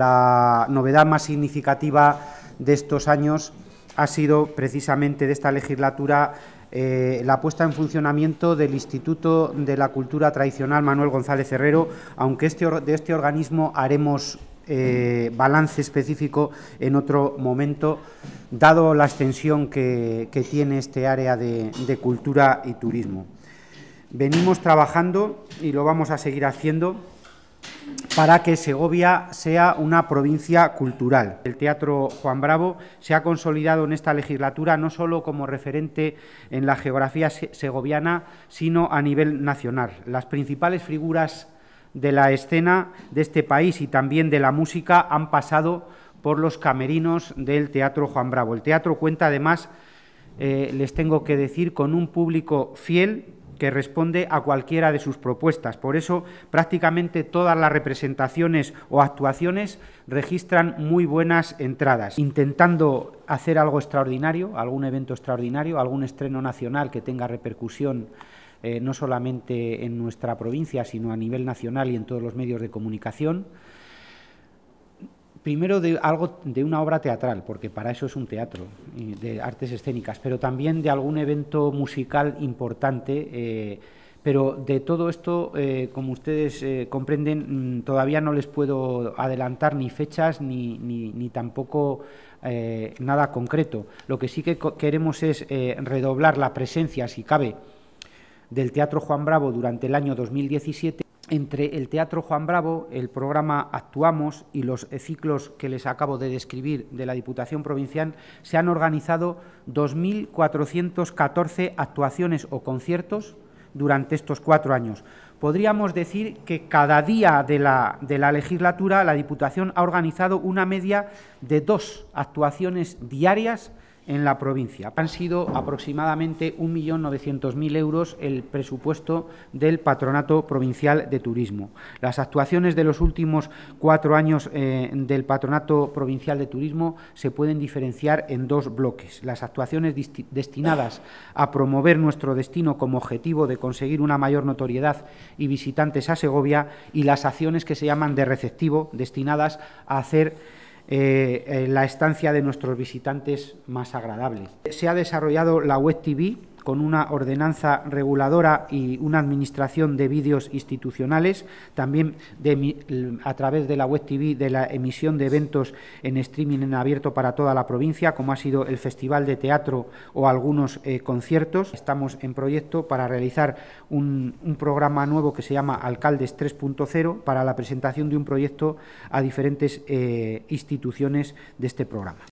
la novedad más significativa de estos años ha sido precisamente de esta legislatura eh, la puesta en funcionamiento del Instituto de la Cultura Tradicional Manuel González Herrero, aunque este de este organismo haremos eh, balance específico en otro momento, dado la extensión que, tiene este área de cultura y turismo. Venimos trabajando y lo vamos a seguir haciendo para que Segovia sea una provincia cultural. El Teatro Juan Bravo se ha consolidado en esta legislatura no solo como referente en la geografía segoviana, sino a nivel nacional. Las principales figuras de la escena de este país y también de la música han pasado por los camerinos del Teatro Juan Bravo. El teatro cuenta además, eh, les tengo que decir, con un público fiel que responde a cualquiera de sus propuestas. Por eso prácticamente todas las representaciones o actuaciones registran muy buenas entradas, intentando hacer algo extraordinario, algún evento extraordinario, algún estreno nacional que tenga repercusión eh, no solamente en nuestra provincia, sino a nivel nacional y en todos los medios de comunicación primero de algo de una obra teatral, porque para eso es un teatro de artes escénicas, pero también de algún evento musical importante. Eh, pero de todo esto, eh, como ustedes eh, comprenden, mm, todavía no les puedo adelantar ni fechas ni, ni tampoco nada concreto. Lo que sí que queremos es redoblar la presencia, si cabe, del Teatro Juan Bravo durante el año 2017 entre el Teatro Juan Bravo, el programa Actuamos y los ciclos que les acabo de describir de la Diputación Provincial, se han organizado 2.414 actuaciones o conciertos durante estos cuatro años. Podríamos decir que cada día de la, de la legislatura la Diputación ha organizado una media de dos actuaciones diarias en la provincia. Han sido aproximadamente 1.900.000 euros el presupuesto del Patronato Provincial de Turismo. Las actuaciones de los últimos cuatro años eh, del Patronato Provincial de Turismo se pueden diferenciar en dos bloques. Las actuaciones destinadas a promover nuestro destino como objetivo de conseguir una mayor notoriedad y visitantes a Segovia y las acciones que se llaman de receptivo, destinadas a hacer eh, eh, la estancia de nuestros visitantes más agradable. Se ha desarrollado la web TV con una ordenanza reguladora y una administración de vídeos institucionales, también a través de la web TV de la emisión de eventos en streaming en abierto para toda la provincia, como ha sido el Festival de Teatro o algunos eh, conciertos. Estamos en proyecto para realizar un, programa nuevo que se llama Alcaldes 3.0 para la presentación de un proyecto a diferentes eh, instituciones de este programa.